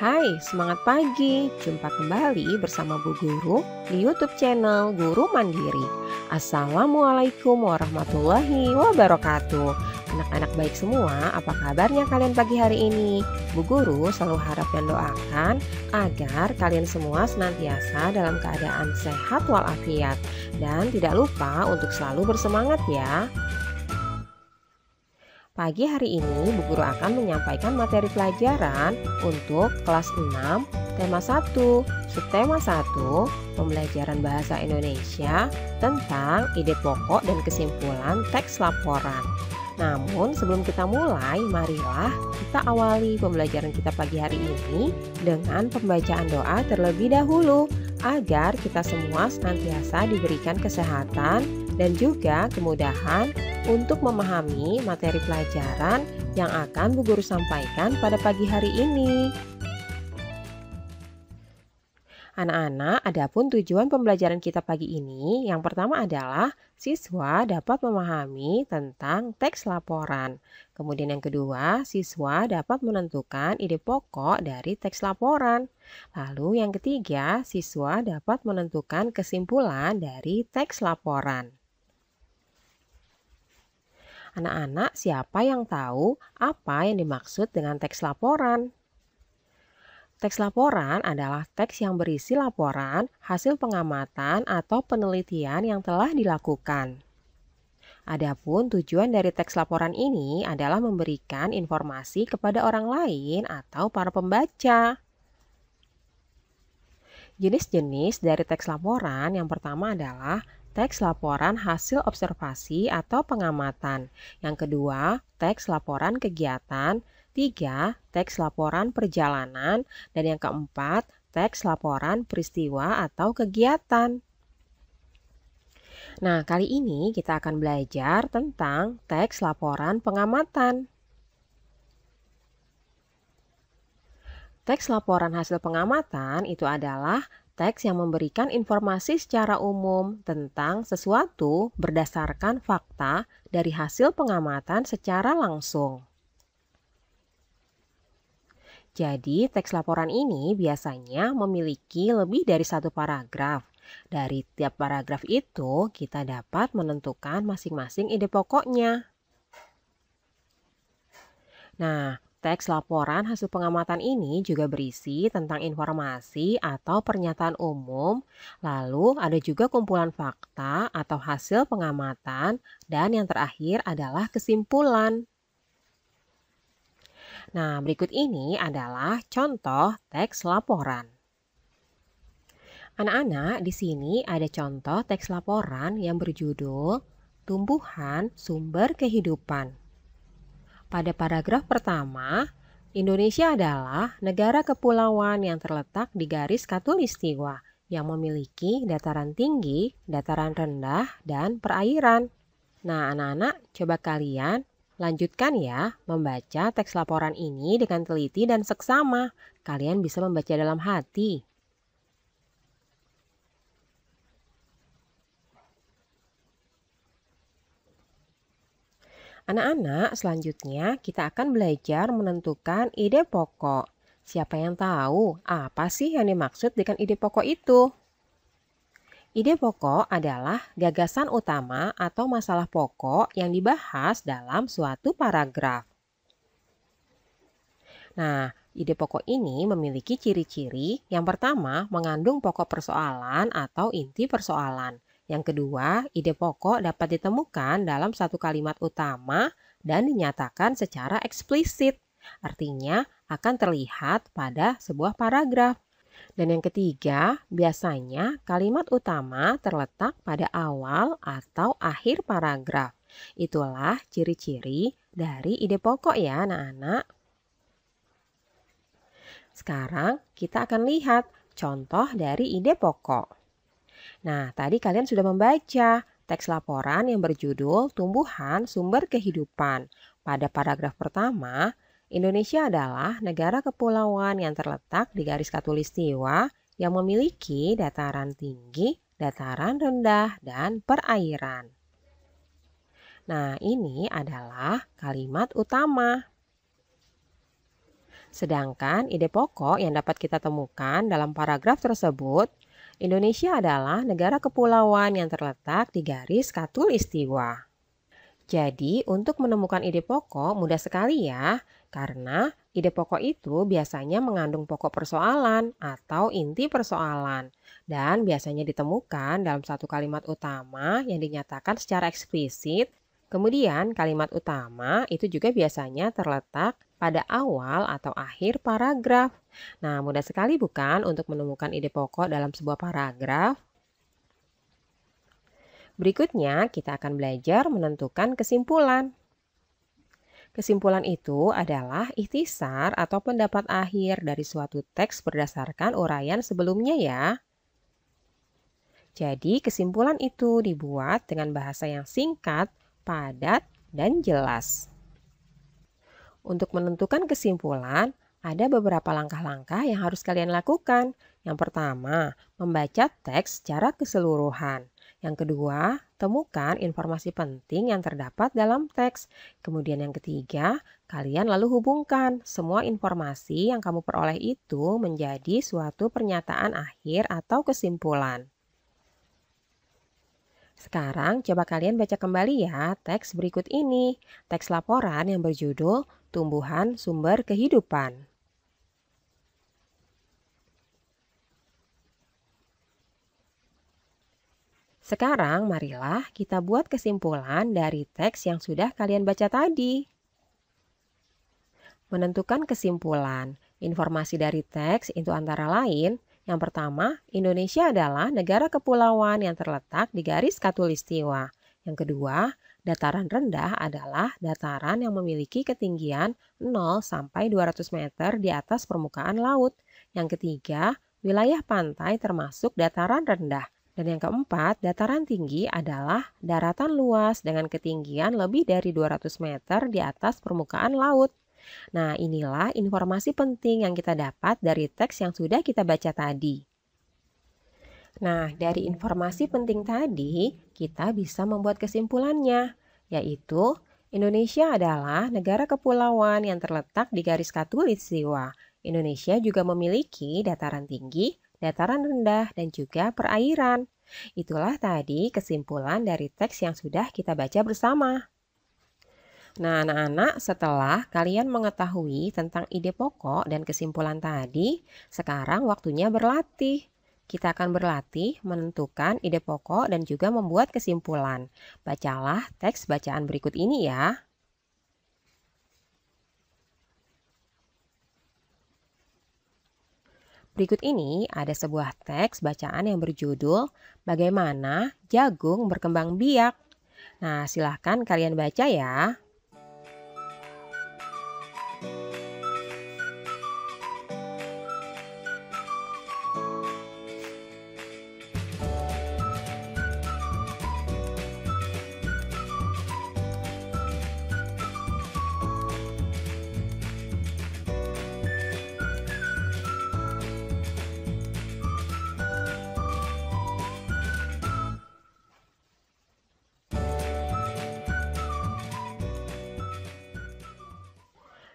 Hai, semangat pagi. Jumpa kembali bersama Bu Guru di YouTube channel Guru Mandiri. Assalamualaikum warahmatullahi wabarakatuh. Anak-anak baik semua, apa kabarnya kalian pagi hari ini? Bu Guru selalu harap dan doakan agar kalian semua senantiasa dalam keadaan sehat walafiat dan tidak lupa untuk selalu bersemangat ya. Pagi hari ini, Bu Guru akan menyampaikan materi pelajaran untuk kelas 6, tema 1, subtema 1, pembelajaran bahasa Indonesia tentang ide pokok dan kesimpulan teks laporan. Namun sebelum kita mulai, marilah kita awali pembelajaran kita pagi hari ini dengan pembacaan doa terlebih dahulu agar kita semua senantiasa diberikan kesehatan, dan juga kemudahan untuk memahami materi pelajaran yang akan Bu Guru sampaikan pada pagi hari ini. Anak-anak, adapun tujuan pembelajaran kita pagi ini, yang pertama adalah siswa dapat memahami tentang teks laporan. Kemudian yang kedua, siswa dapat menentukan ide pokok dari teks laporan. Lalu yang ketiga, siswa dapat menentukan kesimpulan dari teks laporan. Anak-anak, siapa yang tahu apa yang dimaksud dengan teks laporan? Teks laporan adalah teks yang berisi laporan, hasil pengamatan, atau penelitian yang telah dilakukan. Adapun tujuan dari teks laporan ini adalah memberikan informasi kepada orang lain atau para pembaca. Jenis-jenis dari teks laporan yang pertama adalah teks laporan hasil observasi atau pengamatan. Yang kedua, teks laporan kegiatan. Tiga, teks laporan perjalanan. Dan yang keempat, teks laporan peristiwa atau kegiatan. Nah, kali ini kita akan belajar tentang teks laporan pengamatan. Teks laporan hasil pengamatan itu adalah teks yang memberikan informasi secara umum tentang sesuatu berdasarkan fakta dari hasil pengamatan secara langsung. Jadi, teks laporan ini biasanya memiliki lebih dari satu paragraf. Dari tiap paragraf itu, kita dapat menentukan masing-masing ide pokoknya. Nah, Teks laporan hasil pengamatan ini juga berisi tentang informasi atau pernyataan umum, lalu ada juga kumpulan fakta atau hasil pengamatan, dan yang terakhir adalah kesimpulan. Nah, berikut ini adalah contoh teks laporan. Anak-anak, di sini ada contoh teks laporan yang berjudul Tumbuhan Sumber Kehidupan. Pada paragraf pertama, Indonesia adalah negara kepulauan yang terletak di garis katulistiwa yang memiliki dataran tinggi, dataran rendah, dan perairan. Nah, anak-anak, coba kalian lanjutkan ya membaca teks laporan ini dengan teliti dan seksama. Kalian bisa membaca dalam hati. Anak-anak, selanjutnya kita akan belajar menentukan ide pokok. Siapa yang tahu apa sih yang dimaksud dengan ide pokok itu? Ide pokok adalah gagasan utama atau masalah pokok yang dibahas dalam suatu paragraf. Nah, ide pokok ini memiliki ciri-ciri yang pertama mengandung pokok persoalan atau inti persoalan. Yang kedua, ide pokok dapat ditemukan dalam satu kalimat utama dan dinyatakan secara eksplisit. Artinya akan terlihat pada sebuah paragraf. Dan yang ketiga, biasanya kalimat utama terletak pada awal atau akhir paragraf. Itulah ciri-ciri dari ide pokok ya anak-anak. Sekarang kita akan lihat contoh dari ide pokok. Nah, tadi kalian sudah membaca teks laporan yang berjudul Tumbuhan Sumber Kehidupan. Pada paragraf pertama, Indonesia adalah negara kepulauan yang terletak di garis katulistiwa yang memiliki dataran tinggi, dataran rendah, dan perairan. Nah, ini adalah kalimat utama. Sedangkan ide pokok yang dapat kita temukan dalam paragraf tersebut Indonesia adalah negara kepulauan yang terletak di garis katulistiwa. Jadi, untuk menemukan ide pokok mudah sekali ya, karena ide pokok itu biasanya mengandung pokok persoalan atau inti persoalan, dan biasanya ditemukan dalam satu kalimat utama yang dinyatakan secara eksplisit Kemudian, kalimat utama itu juga biasanya terletak pada awal atau akhir paragraf. Nah, mudah sekali bukan untuk menemukan ide pokok dalam sebuah paragraf? Berikutnya, kita akan belajar menentukan kesimpulan. Kesimpulan itu adalah ikhtisar atau pendapat akhir dari suatu teks berdasarkan uraian sebelumnya ya. Jadi, kesimpulan itu dibuat dengan bahasa yang singkat padat, dan jelas. Untuk menentukan kesimpulan, ada beberapa langkah-langkah yang harus kalian lakukan. Yang pertama, membaca teks secara keseluruhan. Yang kedua, temukan informasi penting yang terdapat dalam teks. Kemudian yang ketiga, kalian lalu hubungkan semua informasi yang kamu peroleh itu menjadi suatu pernyataan akhir atau kesimpulan. Sekarang coba kalian baca kembali ya teks berikut ini. Teks laporan yang berjudul Tumbuhan Sumber Kehidupan. Sekarang marilah kita buat kesimpulan dari teks yang sudah kalian baca tadi. Menentukan kesimpulan. Informasi dari teks itu antara lain yang pertama, Indonesia adalah negara kepulauan yang terletak di garis katulistiwa. Yang kedua, dataran rendah adalah dataran yang memiliki ketinggian 0 sampai 200 meter di atas permukaan laut. Yang ketiga, wilayah pantai termasuk dataran rendah. Dan yang keempat, dataran tinggi adalah daratan luas dengan ketinggian lebih dari 200 meter di atas permukaan laut. Nah, inilah informasi penting yang kita dapat dari teks yang sudah kita baca tadi. Nah, dari informasi penting tadi, kita bisa membuat kesimpulannya, yaitu Indonesia adalah negara kepulauan yang terletak di garis khatulistiwa. Indonesia juga memiliki dataran tinggi, dataran rendah, dan juga perairan. Itulah tadi kesimpulan dari teks yang sudah kita baca bersama. Nah, anak-anak, setelah kalian mengetahui tentang ide pokok dan kesimpulan tadi, sekarang waktunya berlatih. Kita akan berlatih menentukan ide pokok dan juga membuat kesimpulan. Bacalah teks bacaan berikut ini ya. Berikut ini ada sebuah teks bacaan yang berjudul Bagaimana Jagung Berkembang Biak. Nah, silahkan kalian baca ya.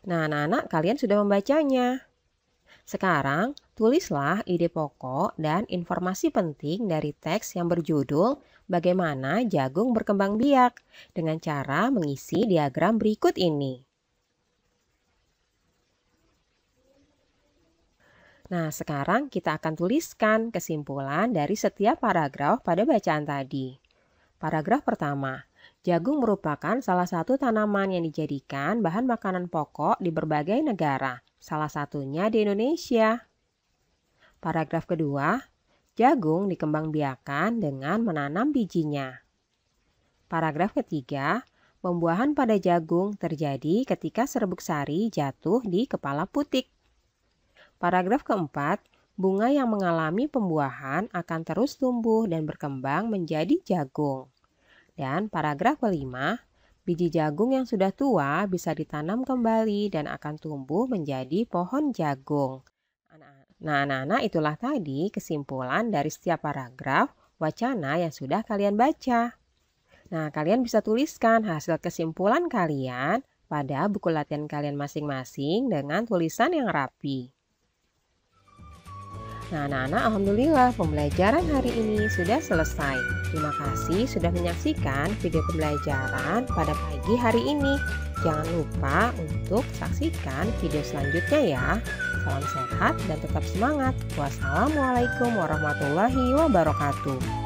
Nah, anak-anak, kalian sudah membacanya. Sekarang, tulislah ide pokok dan informasi penting dari teks yang berjudul Bagaimana Jagung Berkembang Biak dengan cara mengisi diagram berikut ini. Nah, sekarang kita akan tuliskan kesimpulan dari setiap paragraf pada bacaan tadi. Paragraf pertama, Jagung merupakan salah satu tanaman yang dijadikan bahan makanan pokok di berbagai negara, salah satunya di Indonesia. Paragraf kedua, jagung dikembangbiakan dengan menanam bijinya. Paragraf ketiga, pembuahan pada jagung terjadi ketika serbuk sari jatuh di kepala putik. Paragraf keempat, bunga yang mengalami pembuahan akan terus tumbuh dan berkembang menjadi jagung. Dan paragraf kelima, biji jagung yang sudah tua bisa ditanam kembali dan akan tumbuh menjadi pohon jagung. Nah anak-anak itulah tadi kesimpulan dari setiap paragraf wacana yang sudah kalian baca. Nah kalian bisa tuliskan hasil kesimpulan kalian pada buku latihan kalian masing-masing dengan tulisan yang rapi. Nah anak-anak Alhamdulillah pembelajaran hari ini sudah selesai. Terima kasih sudah menyaksikan video pembelajaran pada pagi hari ini. Jangan lupa untuk saksikan video selanjutnya ya. Salam sehat dan tetap semangat. Wassalamualaikum warahmatullahi wabarakatuh.